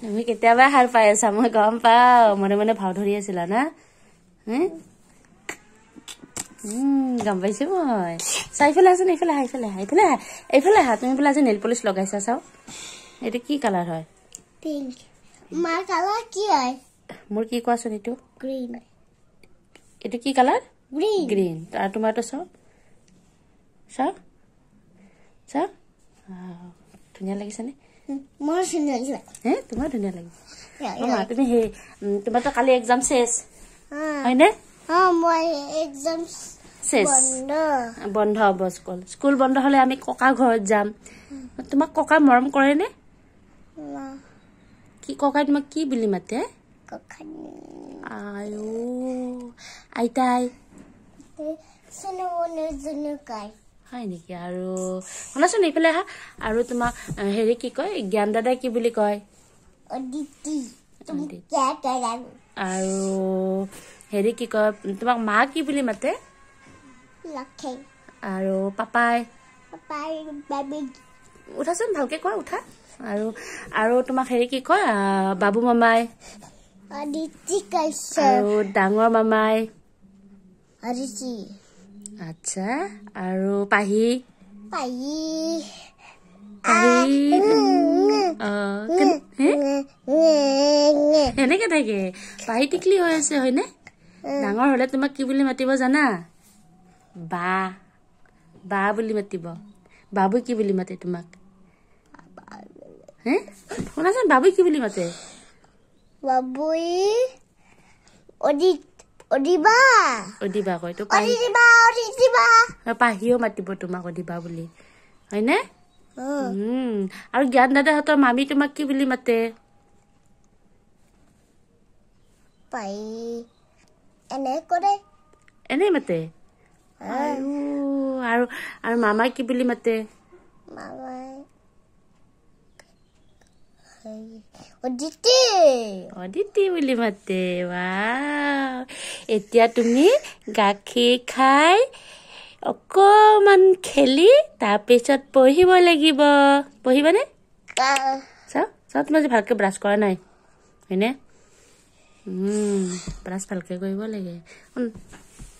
তুমি কেতিয়াবা হাল পাই আছা মই গম পাওঁ মনে মনে ভাও ধৰি আছিলা না গম পাইছো মই চাইফালে আছো এইফালে এইফালে এইফালে এইফালে আহা তুমি বোলে আজি নেল পলিচ লগাইছা চাও এইটো কি কালাৰ হয় মোৰ কি কোৱাচোন এইটো এইটো কি কালাৰ গ্ৰীণ তাৰ তোমাৰতো চাওঁ চা চা ধুনীয়া লাগিছেনে মোৰ ধুনীয়া তোমাৰ ধুনীয়া লাগিছে তুমি হে তোমাৰ কালি এক্সাম শেষ হয়নে বন্ধ হ'ব স্কুল স্কুল বন্ধ হ'লে আমি ককা ঘৰত যাম তোমাক ককা মৰম কৰেনে কি ককাই তোমাক কি বুলি মাতে আইতাই হয় নেকি আৰু শুনাচোন এইফালে আহা আৰু তোমাক হেৰি কি কয় জ্ঞান দাদাই কি বুলি কয় আৰু হেৰি কি কয় তোমাক মা কি বুলি মাতে আৰু পাপাই উঠাচোন ভালকে কয় উঠা আৰু আৰু তোমাক হেৰি কি কয় বাবু মামাই আৰু ডাঙৰ মামাই আচ্ছা আৰু পাহি পাহি এনেকে থাকে পাহি টিকলি হৈ আছে হয়নে ডাঙৰ হ'লে তোমাক কি বুলি মাতিব জানা বা বা বুলি মাতিব বাবুই কি বুলি মাতে তোমাক শুনাচোন বাবুই কি বুলি মাতে বাবুই অধিক অদিবা অদিবা কয় তো পাহিও মাতিব তোমাক অদিবা বুলি হয়নে আৰু জ্ঞান দাদাহঁতৰ মামী তোমাক কি বুলি মাতে এনেই মাতে আৰু আৰু মামাই কি বুলি মাতে মামাই অদিতি অদিতি বুলি মাতে এতিয়া তুমি গাখীৰ খাই অকণমান খেলি তাৰপিছত পঢ়িব লাগিব পঢ়িবানে চাওঁ চাওঁ তোমাৰ যে ভালকৈ ব্ৰাছ কৰা নাই হয়নে ব্ৰাছ ভালকৈ কৰিব লাগে